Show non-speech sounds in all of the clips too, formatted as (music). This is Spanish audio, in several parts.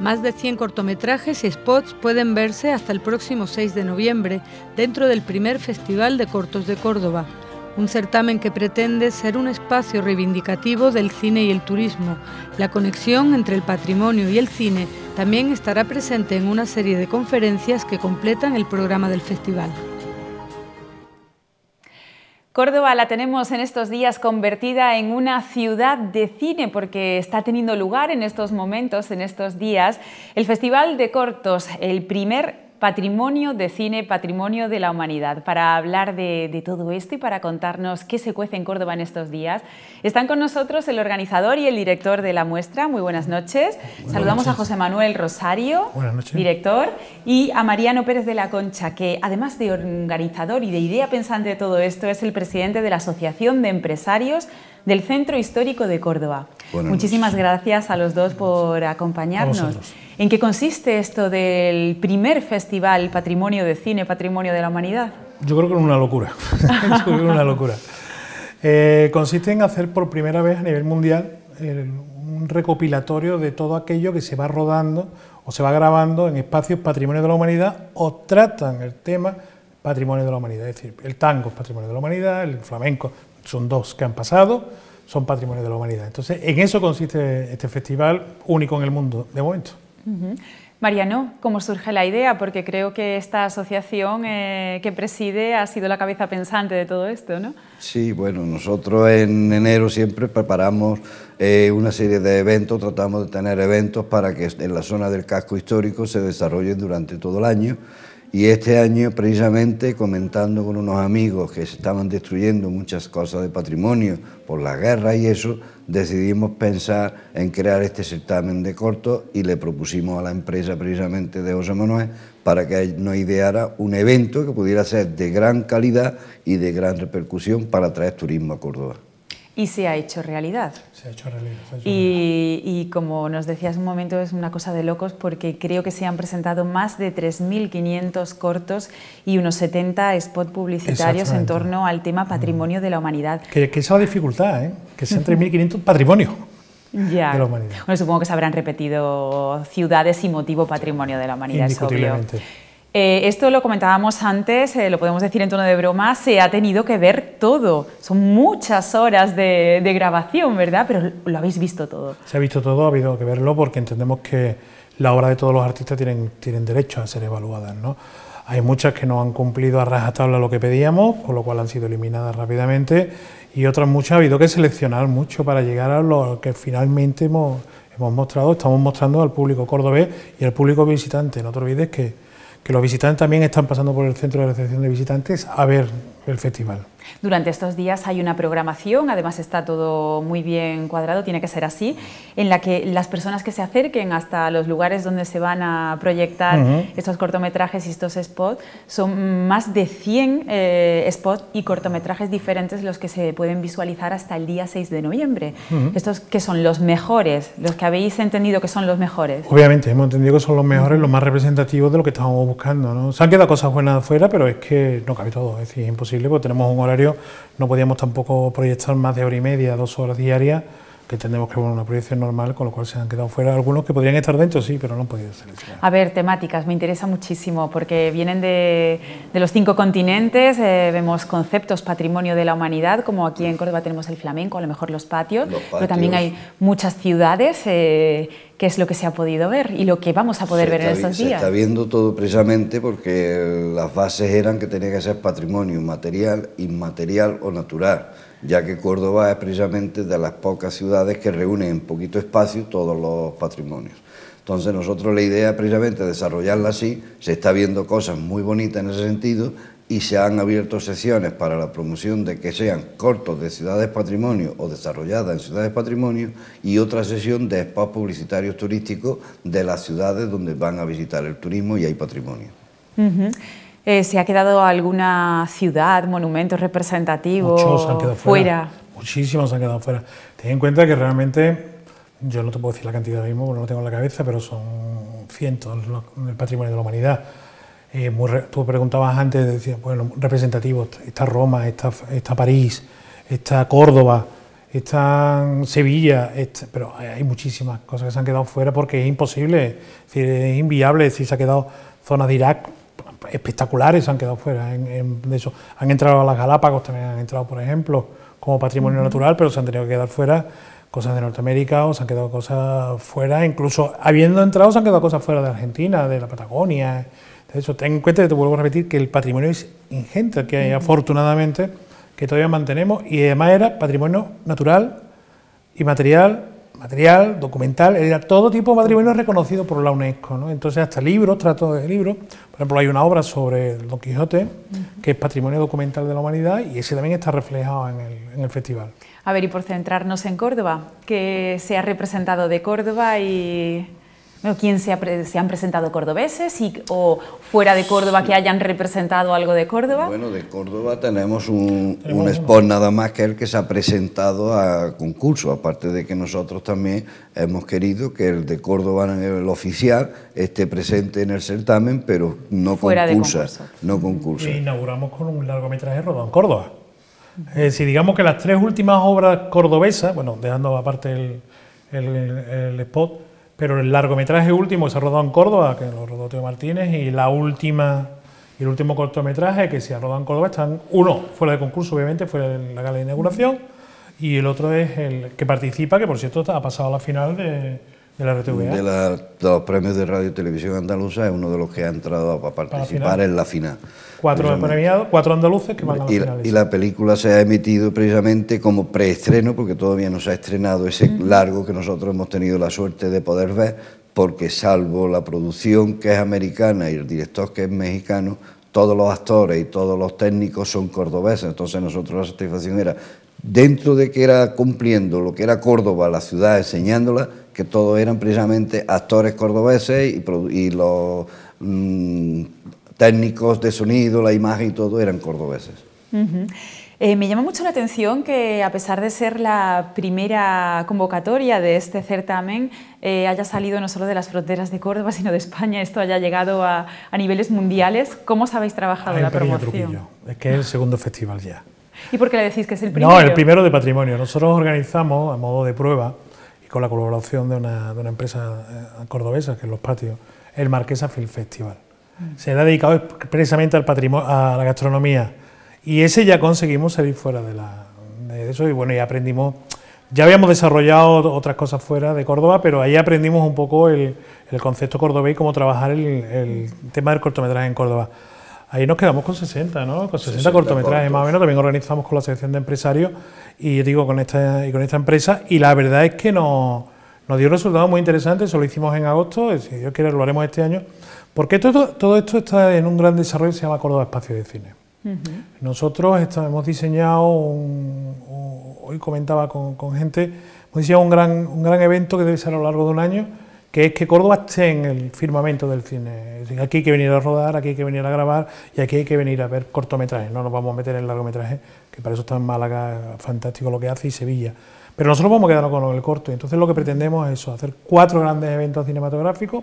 Más de 100 cortometrajes y spots pueden verse hasta el próximo 6 de noviembre dentro del primer Festival de Cortos de Córdoba, un certamen que pretende ser un espacio reivindicativo del cine y el turismo. La conexión entre el patrimonio y el cine también estará presente en una serie de conferencias que completan el programa del festival. Córdoba la tenemos en estos días convertida en una ciudad de cine porque está teniendo lugar en estos momentos, en estos días, el Festival de Cortos, el primer Patrimonio de Cine, Patrimonio de la Humanidad. Para hablar de, todo esto y para contarnos qué se cuece en Córdoba en estos días, están con nosotros el organizador y el director de la muestra. Muy buenas noches. Saludamos a José Manuel Rosario, director, y a Mariano Pérez de la Concha, que además de organizador y de idea pensante de todo esto, es el presidente de la Asociación de Empresarios del Centro Histórico de Córdoba. Muchísimas pues, gracias a los dos por acompañarnos. ¿En qué consiste esto del primer festival Patrimonio de Cine, Patrimonio de la Humanidad? Yo creo que es una locura. (laughs) una eh, consiste en hacer por primera vez a nivel mundial eh, un recopilatorio de todo aquello que se va rodando o se va grabando en espacios patrimonio de la humanidad o tratan el tema patrimonio de la humanidad. Es decir, el tango es patrimonio de la humanidad, el flamenco son dos que han pasado son patrimonio de la humanidad. Entonces, en eso consiste este festival único en el mundo, de momento. Mariano, ¿cómo surge la idea? Porque creo que esta asociación eh, que preside ha sido la cabeza pensante de todo esto, ¿no? Sí, bueno, nosotros en enero siempre preparamos eh, una serie de eventos, tratamos de tener eventos para que en la zona del casco histórico se desarrollen durante todo el año. Y este año, precisamente, comentando con unos amigos que se estaban destruyendo muchas cosas de patrimonio por la guerra y eso, decidimos pensar en crear este certamen de corto y le propusimos a la empresa precisamente de José Manuel para que nos ideara un evento que pudiera ser de gran calidad y de gran repercusión para traer turismo a Córdoba. Y se ha hecho realidad. Se ha hecho realidad. y, y, como nos decías un momento, es una cosa de locos porque creo que se han presentado más de 3.500 cortos y unos 70 spots publicitarios en torno al tema mm. patrimonio de la humanidad. Que, esa es la dificultad, ¿eh? que sean 3.500 patrimonio. De la humanidad. Bueno, supongo que se habrán repetido ciudades y motivo patrimonio de la humanidad, es eh, esto lo comentábamos antes, eh, lo podemos decir en tono de broma, se ha tenido que ver todo. Son muchas horas de, grabación, ¿verdad? Pero lo habéis visto todo. Se ha visto todo, ha habido que verlo porque entendemos que la obra de todos los artistas tienen, tienen derecho a ser evaluadas, ¿no? Hay muchas que no han cumplido a rajatabla lo que pedíamos, con lo cual han sido eliminadas rápidamente, y otras muchas ha habido que seleccionar mucho para llegar a lo que finalmente hemos, hemos mostrado, estamos mostrando al público cordobés y al público visitante. No te olvides que que los visitantes también están pasando por el centro de recepción de visitantes a ver el festival. Durante estos días hay una programación, además está todo muy bien cuadrado, tiene que ser así, en la que las personas que se acerquen hasta los lugares donde se van a proyectar estos cortometrajes y estos spots, son más de 100 eh, spots y cortometrajes diferentes los que se pueden visualizar hasta el día 6 de noviembre. Estos que son los mejores, los que habéis entendido que son los mejores. Obviamente, hemos entendido que son los mejores, los más representativos de lo que estábamos buscando. ¿no? Se han quedado cosas buenas afuera, pero es que no cabe todo, es imposible, porque tenemos un horario no podíamos tampoco proyectar más de hora y media, dos horas diarias que tendremos que poner una proyección normal, con lo cual se han quedado fuera algunos que podrían estar dentro, sí, pero no han podido seleccionar. A ver, temáticas, me interesa muchísimo, porque vienen de, de los cinco continentes, eh, vemos conceptos, patrimonio de la humanidad, como aquí en Córdoba tenemos el flamenco, a lo mejor los patios, pero también hay muchas ciudades, eh, que es lo que se ha podido ver y lo que vamos a poder ver en estos días. Se está viendo todo precisamente porque las bases eran que tenía que ser patrimonio material, inmaterial o natural ya que Córdoba es precisamente de las pocas ciudades que reúnen en poquito espacio todos los patrimonios. Entonces nosotros la idea precisamente desarrollarla así, se está viendo cosas muy bonitas en ese sentido y se han abierto sesiones para la promoción de que sean cortos de ciudades patrimonio o desarrolladas en ciudades patrimonio y otra sesión de espacios publicitarios turísticos de las ciudades donde van a visitar el turismo y hay patrimonio. Eh, ¿Se ha quedado alguna ciudad, monumento representativo Muchos han quedado fuera. fuera. Muchísimos han quedado fuera. Ten en cuenta que realmente, yo no te puedo decir la cantidad ahora mismo, porque no lo tengo en la cabeza, pero son cientos el patrimonio de la humanidad. Eh, tú preguntabas antes, decías, bueno, representativos, está Roma, está, París, está Córdoba, está Sevilla, pero hay muchísimas cosas que se han quedado fuera porque es imposible, es, es inviable, si se ha quedado zona de Irak espectaculares han quedado fuera de eso. Han entrado a las Galápagos, también han entrado, por ejemplo, como patrimonio natural, pero se han tenido que quedar fuera cosas de Norteamérica o se han quedado cosas fuera, incluso habiendo entrado se han quedado cosas fuera de Argentina, de la Patagonia. De hecho, ten en cuenta, te vuelvo a repetir, que el patrimonio es ingente, que hay, afortunadamente que todavía mantenemos, y además era patrimonio natural y material material, documental, era todo tipo de es reconocido por la UNESCO. ¿no? Entonces, hasta libros, trato de libros. Por ejemplo, hay una obra sobre Don Quijote, que es patrimonio documental de la humanidad, y ese también está reflejado en el, en el, festival. A ver, y por centrarnos en Córdoba, que se ha representado de Córdoba y ¿Quién se, han presentado cordobeses o fuera de Córdoba que hayan representado algo de Córdoba? Bueno, de Córdoba tenemos un, spot nada más que el que se ha presentado a concurso, aparte de que nosotros también hemos querido que el de Córdoba, el oficial, esté presente en el certamen, pero no fuera concursa. No concurso. Y inauguramos con un largometraje rodado en Córdoba. Si digamos que las tres últimas obras cordobesas, bueno, dejando aparte el, el spot, pero el largometraje último que se ha rodado en Córdoba, que lo rodó Teo Martínez, y la última el último cortometraje que se ha rodado en Córdoba están uno fuera de concurso, obviamente, fue en la gala de inauguración, y el otro es el que participa, que por cierto ha pasado a la final de ¿De la los premios de Radio y Televisión Andaluza, es uno de los que ha entrado a, participar en la final. Cuatro premiados, cuatro andaluces que van a la y, final. Y la película se ha emitido precisamente como preestreno, porque todavía no se ha estrenado ese largo que nosotros hemos tenido la suerte de poder ver, porque salvo la producción que es americana y el director que es mexicano, todos los actores y todos los técnicos son cordobeses. Entonces nosotros la satisfacción era, dentro de que era cumpliendo lo que era Córdoba, la ciudad, enseñándola, que todos eran precisamente actores cordobeses y, los mm, técnicos de sonido, la imagen y todo eran cordobeses. Eh, me llama mucho la atención que a pesar de ser la primera convocatoria de este certamen, eh, haya salido no solo de las fronteras de Córdoba, sino de España, esto haya llegado a, niveles mundiales. ¿Cómo os habéis trabajado la promoción? Es que es el segundo festival ya. ¿Y por qué le decís que es el primero? No, el primero de patrimonio. Nosotros organizamos, a modo de prueba, con la colaboración de una, de una empresa eh, cordobesa, que es Los Patios, el Marquesa Film Festival. Mm. Se ha dedicado expresamente al patrimonio, a la gastronomía y ese ya conseguimos salir fuera de, la, de eso y bueno, ya aprendimos, ya habíamos desarrollado otras cosas fuera de Córdoba, pero ahí aprendimos un poco el, el concepto cordobés y cómo trabajar el, el tema del cortometraje en Córdoba. Ahí nos quedamos con 60, ¿no? Con 60, cortometrajes más o menos. También organizamos con la Selección de empresarios y digo con esta y con esta empresa. Y la verdad es que nos, nos dio resultados muy interesantes. Eso lo hicimos en agosto. Y si Dios quiere, lo haremos este año. Porque todo, esto está en un gran desarrollo que se llama Córdoba Espacio de Cine. Nosotros hemos diseñado, un, hoy comentaba con, gente, hemos diseñado un gran, un gran evento que debe ser a lo largo de un año que es que Córdoba esté en el firmamento del cine. Es decir, aquí hay que venir a rodar, aquí hay que venir a grabar y aquí hay que venir a ver cortometrajes. No nos vamos a meter en largometrajes, que para eso está en Málaga, fantástico lo que hace, y Sevilla. Pero nosotros vamos a quedarnos con el corto. Entonces lo que pretendemos es eso, hacer cuatro grandes eventos cinematográficos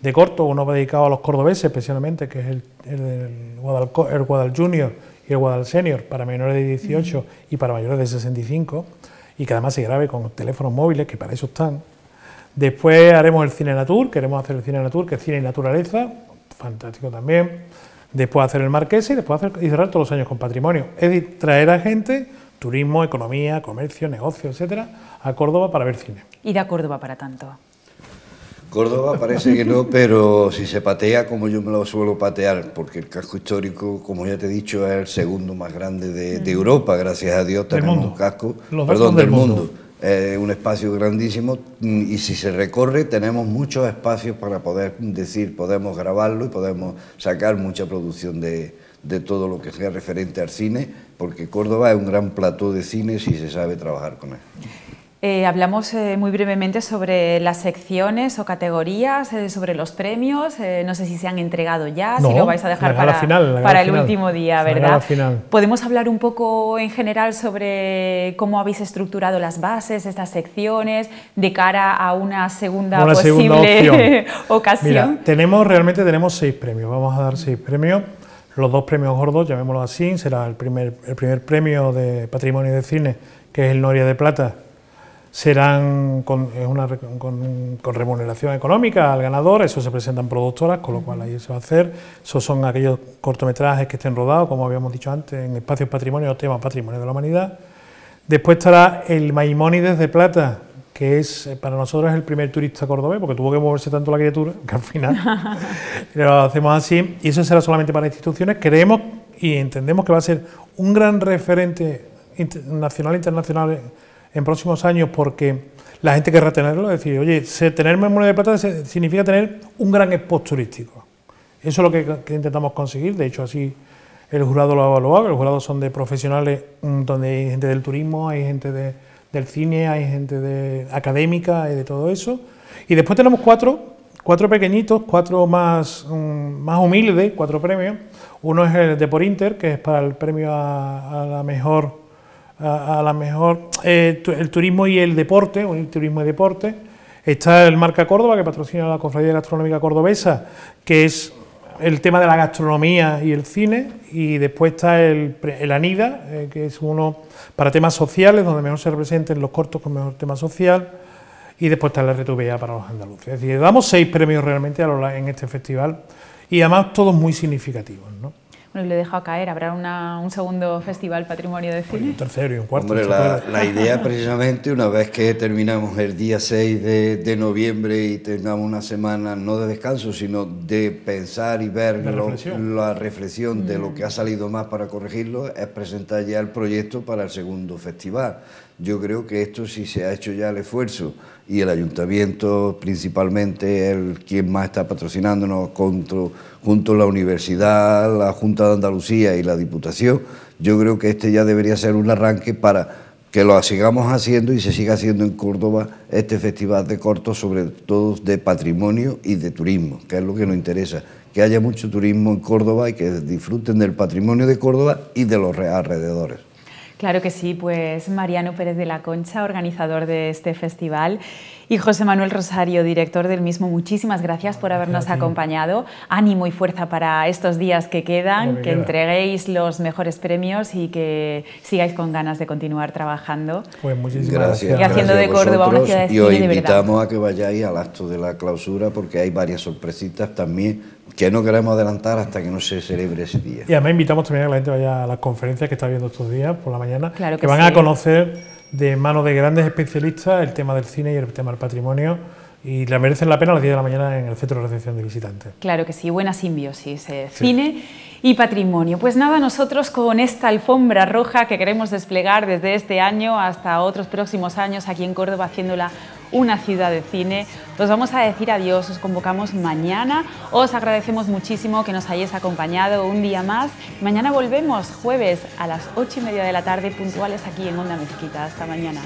de corto, uno dedicado a los cordobeses especialmente, que es el, el, Guadal, Junior y el Guadal Senior para menores de 18 y para mayores de 65, y que además se grabe con teléfonos móviles, que para eso están Después haremos el Cine Natur, queremos hacer el Cine Natur, que es cine y naturaleza, fantástico también. Después hacer el Marqués y después hacer, cerrar todos los años con patrimonio. Es decir, traer a gente, turismo, economía, comercio, negocio, etcétera, a Córdoba para ver cine. Ir a Córdoba para tanto. Córdoba parece que no, (laughs) pero si se patea como yo me lo suelo patear, porque el casco histórico, como ya te he dicho, es el segundo más grande de, mm. Europa, gracias a Dios tenemos un casco, perdón, del, mundo eh, un espacio grandísimo y si se recorre tenemos muchos espacios para poder decir, podemos grabarlo y podemos sacar mucha producción de, de todo lo que sea referente al cine, porque Córdoba es un gran plató de cine si se sabe trabajar con él. Eh, hablamos eh, muy brevemente sobre las secciones o categorías, eh, sobre los premios. no sé si se han entregado ya, si lo vais a dejar para, final, para el último día, ¿verdad? Podemos hablar un poco en general sobre cómo habéis estructurado las bases, estas secciones, de cara a una segunda posible (laughs) ocasión. tenemos, realmente tenemos seis premios. Vamos a dar seis premios. Los dos premios gordos, llamémoslo así, será el primer, el primer premio de Patrimonio de Cine, que es el Noria de Plata, serán con, una, con, remuneración económica al ganador, eso se presentan productoras, con lo cual ahí se va a hacer, esos son aquellos cortometrajes que estén rodados, como habíamos dicho antes, en espacios patrimonio o temas patrimonio de la humanidad. Después estará el Maimónides de Plata, que es eh, para nosotros el primer turista cordobés, porque tuvo que moverse tanto la criatura, que al final (laughs) (laughs) lo hacemos así, y eso será solamente para instituciones, creemos y entendemos que va a ser un gran referente nacional e internacional eh, en próximos años porque la gente querrá tenerlo. Es decir, oye, tener memoria de plata significa tener un gran expo turístico. Eso es lo que, intentamos conseguir. De hecho, así el jurado lo ha evaluado. El jurado son de profesionales mm, donde hay gente del turismo, hay gente del cine, hay gente de académica y de todo eso. Y después tenemos cuatro, cuatro pequeñitos, cuatro más, mm, más humildes, cuatro premios. Uno es el de por Inter, que es para el premio a la mejor a, la mejor eh, el turismo y el deporte, o turismo y deporte. Está el Marca Córdoba, que patrocina la Confradía Gastronómica Cordobesa, que es el tema de la gastronomía y el cine, y después está el, ANIDA, eh, que es uno para temas sociales, donde mejor se representen los cortos con mejor tema social, y después está la RTVA para los andaluces. Es decir, damos seis premios realmente en este festival, y además todos muy significativos. ¿no? y lo he caer. Habrá un segundo festival patrimonio de cine. un tercero y un cuarto. la, idea precisamente, una vez que terminamos el día 6 de, noviembre y tengamos una semana no de descanso, sino de pensar y ver la reflexión, de lo mm. que ha salido más para corregirlo, es presentar ya el proyecto para el segundo festival yo creo que esto sí se ha hecho ya el esfuerzo y el ayuntamiento principalmente el quien más está patrocinándonos junto, junto a la universidad, la Junta de Andalucía y la Diputación, yo creo que este ya debería ser un arranque para que lo sigamos haciendo y se siga haciendo en Córdoba este festival de cortos, sobre todo de patrimonio y de turismo, que es lo que nos interesa, que haya mucho turismo en Córdoba y que disfruten del patrimonio de Córdoba y de los alrededores. Claro que sí, pues Mariano Pérez de la Concha, organizador de este festival. Y José Manuel Rosario, director del mismo, muchísimas gracias por habernos acompañado. Ánimo y fuerza para estos días que quedan, que, entreguéis los mejores premios y que sigáis con ganas de continuar trabajando. Pues muchísimas gracias. Y haciendo de Córdoba una ciudad de y os invitamos a que vayáis al acto de la clausura porque hay varias sorpresitas también que no queremos adelantar hasta que no se celebre ese día. Y además invitamos también a que la gente vaya a las conferencias que está viendo estos días por la mañana, claro que, van a conocer de mano de grandes especialistas el tema del cine y el tema del patrimonio y la merecen la pena a las 10 de la mañana en el Centro de Recepción de Visitantes. Claro que sí, buena simbiosis, eh, cine y patrimonio. Pues nada, nosotros con esta alfombra roja que queremos desplegar desde este año hasta otros próximos años aquí en Córdoba haciéndola una ciudad de cine. ...nos vamos a decir adiós, os convocamos mañana. Os agradecemos muchísimo que nos hayáis acompañado un día más. Mañana volvemos jueves a las ocho y media de la tarde puntuales aquí en Onda Mezquita. Hasta mañana.